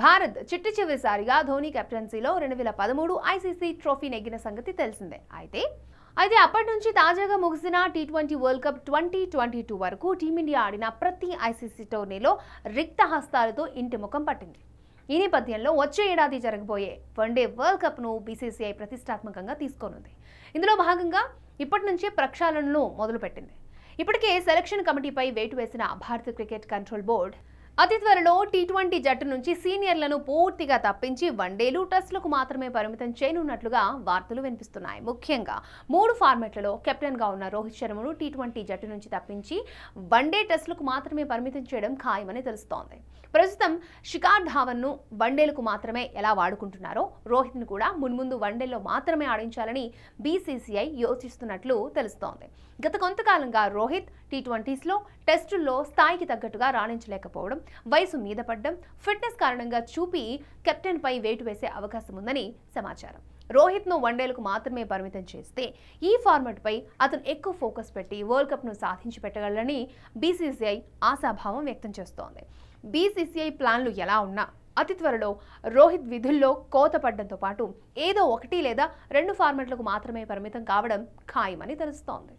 భారత్ చిట్టి చివరిసారిగా ధోని కెప్టెన్సీలో రెండు వేల పదమూడు ఐసీసీ ట్రోఫీ నెగ్గిన సంగతి తెలిసిందే అయితే అయితే అప్పటి నుంచి తాజాగా ముగిసిన T twenty World Cup twenty twenty two వరకు టీమిండియా ఆడిన ప్రతి ఐసీసీ టోర్నీలో రిక్త హస్తాలతో ఇంటి ముఖం పట్టింది ఈ నేపథ్యంలో వచ్చే ఏడాది జరగబోయే వన్డే వరల్డ్ కప్ను బీసీసీఐ ప్రతిష్టాత్మకంగా తీసుకోనుంది ఇందులో భాగంగా ఇప్పటి నుంచే ప్రక్షాళనను మొదలుపెట్టింది ఇప్పటికే సెలక్షన్ కమిటీపై వేటు వేసిన భారత క్రికెట్ కంట్రోల్ బోర్డు అతి త్వరలో టీ ట్వంటీ జట్టు నుంచి సీనియర్లను పూర్తిగా తప్పించి వన్డేలు టెస్టులకు మాత్రమే పరిమితం చేయనున్నట్లుగా వార్తలు వినిపిస్తున్నాయి ముఖ్యంగా మూడు ఫార్మెట్లలో కెప్టెన్గా ఉన్న రోహిత్ శర్మను టీ ట్వంటీ జట్టు నుంచి తప్పించి వన్డే టెస్టులకు మాత్రమే పరిమితం చేయడం ఖాయమని తెలుస్తోంది ప్రస్తుతం షికార్ ధావన్ను వన్డేలకు మాత్రమే ఎలా వాడుకుంటున్నారో రోహిత్ను కూడా మున్ముందు వన్డేలో మాత్రమే ఆడించాలని బీసీసీఐ యోచిస్తున్నట్లు తెలుస్తోంది గత కొంతకాలంగా రోహిత్ టీ ట్వంటీస్లో టెస్టుల్లో స్థాయికి తగ్గట్టుగా రాణించలేకపోవడం వయసు మీద పడ్డం ఫిట్నెస్ కారణంగా చూపి కెప్టెన్పై వేటు వేసే అవకాశం ఉందని సమాచారం రోహిత్ను వన్డేలకు మాత్రమే పరిమితం చేస్తే ఈ ఫార్మాట్పై అతను ఎక్కువ ఫోకస్ పెట్టి వరల్డ్ కప్ను సాధించి పెట్టగలని బీసీసీఐ ఆశాభావం వ్యక్తం చేస్తోంది బీసీసీఐ ప్లాన్లు ఎలా ఉన్నా అతి త్వరలో రోహిత్ విధుల్లో కోత పడ్డంతో పాటు ఏదో ఒకటి లేదా రెండు ఫార్మాట్లకు మాత్రమే పరిమితం కావడం ఖాయమని తెలుస్తోంది